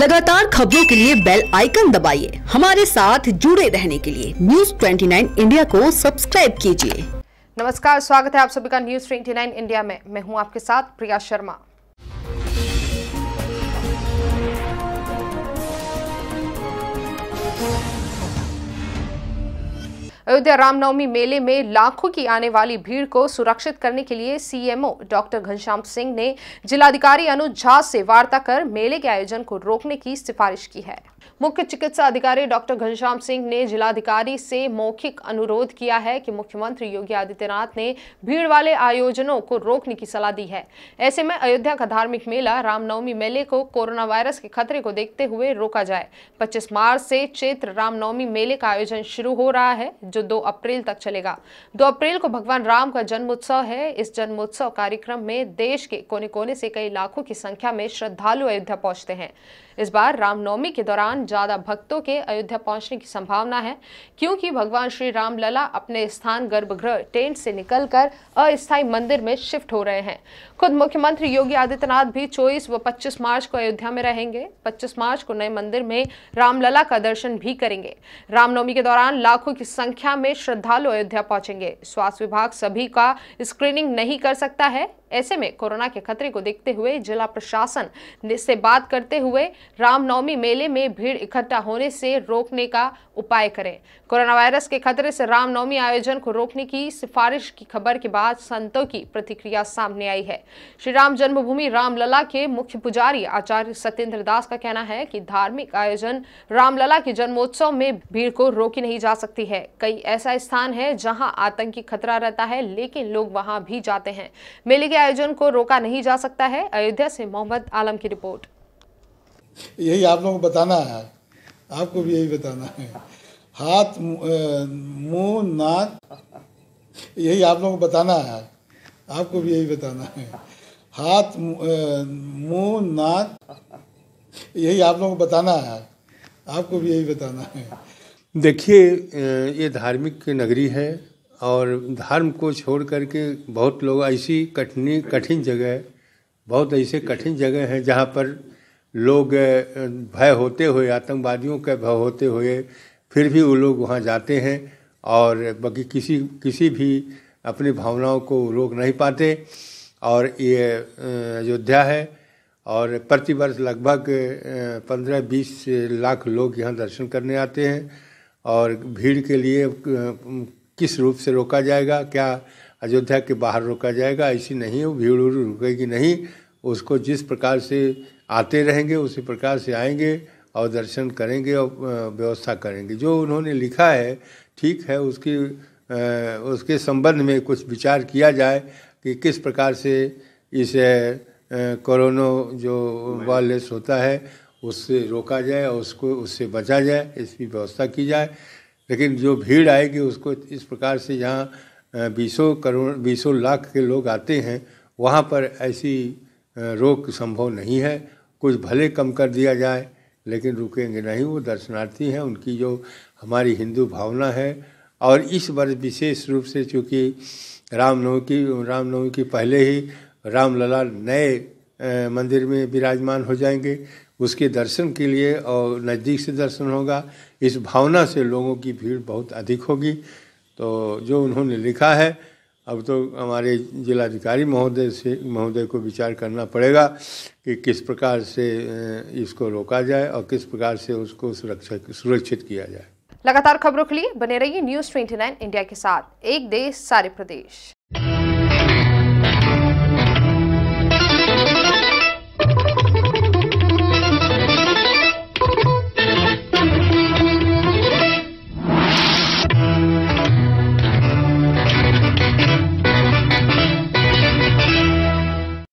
लगातार खबरों के लिए बेल आइकन दबाइए हमारे साथ जुड़े रहने के लिए न्यूज 29 इंडिया को सब्सक्राइब कीजिए नमस्कार स्वागत है आप सभी का न्यूज 29 इंडिया में मैं हूं आपके साथ प्रिया शर्मा अयोध्या रामनवमी मेले में लाखों की आने वाली भीड़ को सुरक्षित करने के लिए सीएमओ डॉक्टर घनश्याम सिंह ने जिलाधिकारी अनुज झा से वार्ता कर मेले के आयोजन को रोकने की सिफारिश की है मुख्य चिकित्सा अधिकारी डॉक्टर घनश्याम सिंह ने जिलाधिकारी से मौखिक अनुरोध किया है कि मुख्यमंत्री योगी आदित्यनाथ ने भीड़ वाले आयोजनों को रोकने की सलाह दी है ऐसे में अयोध्या का धार्मिक मेला रामनवमी मेले को कोरोना वायरस के खतरे को देखते हुए रोका जाए 25 मार्च से चैत्र रामनवमी मेले का आयोजन शुरू हो रहा है जो जो 2 अप्रैल तक चलेगा 2 अप्रैल को भगवान राम का जन्मोत्सव है इस जन्मोत्सव कार्यक्रम में देश के कोने कोने से कई लाखों की संख्या में श्रद्धालु अयोध्या पहुंचते हैं इस बार रामनवमी के दौरान ज्यादा भक्तों के अयोध्या पहुंचने की संभावना है क्योंकि भगवान श्री राम लला अपने स्थान गर्भगृह टेंट से निकलकर अस्थायी मंदिर में शिफ्ट हो रहे हैं खुद मुख्यमंत्री योगी आदित्यनाथ भी चौबीस व 25 मार्च को अयोध्या में रहेंगे 25 मार्च को नए मंदिर में रामलला का दर्शन भी करेंगे रामनवमी के दौरान लाखों की संख्या संख्या में श्रद्धालु अयोध्या पहुंचेंगे स्वास्थ्य विभाग सभी का स्क्रीनिंग नहीं कर सकता है ऐसे में कोरोना के खतरे को देखते हुए जिला प्रशासन से बात करते हुए रामनवमी मेले में भीड़ इकट्ठा होने से रोकने का उपाय करें कोरोना वायरस के खतरे से रामनवमी आयोजन को रोकने की सिफारिश की खबर के बाद संतों की प्रतिक्रिया सामने आई है श्री राम जन्मभूमि रामलला के मुख्य पुजारी आचार्य सत्येंद्र दास का कहना है कि धार्मिक आयोजन रामलला के जन्मोत्सव में भीड़ को रोकी नहीं जा सकती है कई ऐसा स्थान है जहां आतंकी खतरा रहता है लेकिन लोग वहां भी जाते हैं मेले के आयोजन को रोका नहीं जा सकता है अयोध्या से मोहम्मद आलम की रिपोर्ट यही आप लोगों को बताना है आपको भी यही बताना है हाथ मुंह नाक यही आप लोगों को बताना है आपको भी यही बताना है हाथ मुंह नाक यही आप लोगों को बताना है आपको भी यही बताना है देखिए ये धार्मिक नगरी है और धर्म को छोड़ करके बहुत लोग ऐसी कठिनी कठिन जगह बहुत ऐसे कठिन जगह हैं जहाँ पर लोग भय होते हुए आतंकवादियों के भय होते हुए फिर भी वो लोग वहाँ जाते हैं और बाकी किसी किसी भी अपनी भावनाओं को रोक नहीं पाते और ये अयोध्या है और प्रतिवर्ष लगभग पंद्रह बीस लाख लोग यहाँ दर्शन करने आते हैं और भीड़ के लिए किस रूप से रोका जाएगा क्या अयोध्या के बाहर रोका जाएगा ऐसी नहीं हो भीड़ उड़ रुकेगी नहीं उसको जिस प्रकार से आते रहेंगे उसी प्रकार से आएंगे और दर्शन करेंगे और व्यवस्था करेंगे जो उन्होंने लिखा है ठीक है उसकी उसके संबंध में कुछ विचार किया जाए कि किस प्रकार से इस कोरोना जो वायरलेस होता है उससे रोका जाए और उसको उससे बचा जाए इसकी व्यवस्था की जाए लेकिन जो भीड़ आएगी उसको इस प्रकार से जहाँ बीसों करोड़ बीसों लाख के लोग आते हैं वहाँ पर ऐसी रोक संभव नहीं है कुछ भले कम कर दिया जाए लेकिन रुकेंगे नहीं वो दर्शनार्थी हैं उनकी जो हमारी हिंदू भावना है और इस वर्ष विशेष रूप से चूँकि रामनवमी की रामनवमी की पहले ही रामलला नए मंदिर में विराजमान हो जाएंगे उसके दर्शन के लिए और नज़दीक से दर्शन होगा इस भावना से लोगों की भीड़ बहुत अधिक होगी तो जो उन्होंने लिखा है अब तो हमारे जिलाधिकारी महोदय से महोदय को विचार करना पड़ेगा कि किस प्रकार से इसको रोका जाए और किस प्रकार से उसको सुरक्षा सुरक्षित किया जाए लगातार खबरों के लिए बने रहिए न्यूज 29 इंडिया के साथ एक देश सारे प्रदेश